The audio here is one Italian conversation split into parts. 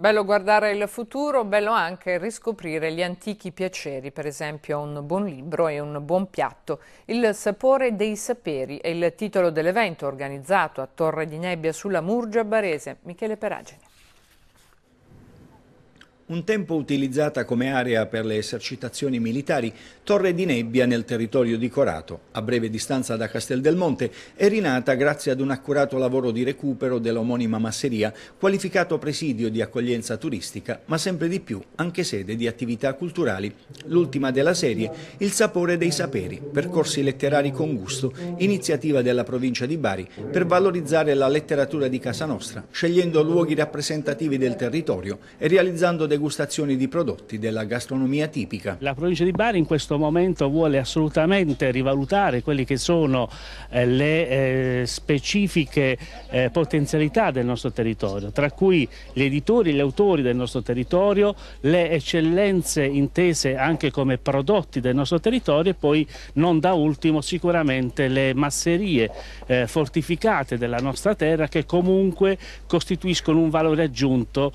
Bello guardare il futuro, bello anche riscoprire gli antichi piaceri, per esempio un buon libro e un buon piatto. Il sapore dei saperi è il titolo dell'evento organizzato a Torre di Nebbia sulla Murgia Barese. Michele Peragine un tempo utilizzata come area per le esercitazioni militari, Torre di Nebbia nel territorio di Corato, a breve distanza da Castel del Monte, è rinata grazie ad un accurato lavoro di recupero dell'omonima masseria, qualificato presidio di accoglienza turistica, ma sempre di più anche sede di attività culturali. L'ultima della serie, Il sapore dei saperi, percorsi letterari con gusto, iniziativa della provincia di Bari per valorizzare la letteratura di casa nostra, scegliendo luoghi rappresentativi del territorio e realizzando dei degustazioni di prodotti della gastronomia tipica. La provincia di Bari in questo momento vuole assolutamente rivalutare quelle che sono eh, le eh, specifiche eh, potenzialità del nostro territorio, tra cui gli editori, gli autori del nostro territorio, le eccellenze intese anche come prodotti del nostro territorio e poi non da ultimo sicuramente le masserie fortificate della nostra terra che comunque costituiscono un valore aggiunto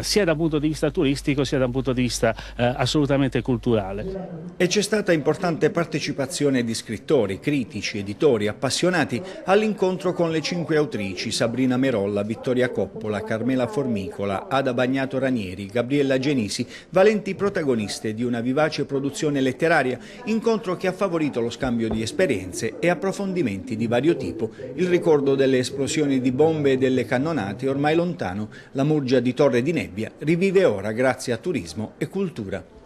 sia dal punto di vista turistico sia da un punto di vista eh, assolutamente culturale. E c'è stata importante partecipazione di scrittori, critici, editori, appassionati all'incontro con le cinque autrici Sabrina Merolla, Vittoria Coppola, Carmela Formicola, Ada Bagnato Ranieri, Gabriella Genisi, valenti protagoniste di una vivace produzione letteraria, incontro che ha favorito lo scambio di esperienze e approfondimenti di vario tipo, il ricordo delle esplosioni di bombe e delle cannonate ormai lontano, la murgia di Torre di Nebbia rivive ora allora, grazie a Turismo e Cultura.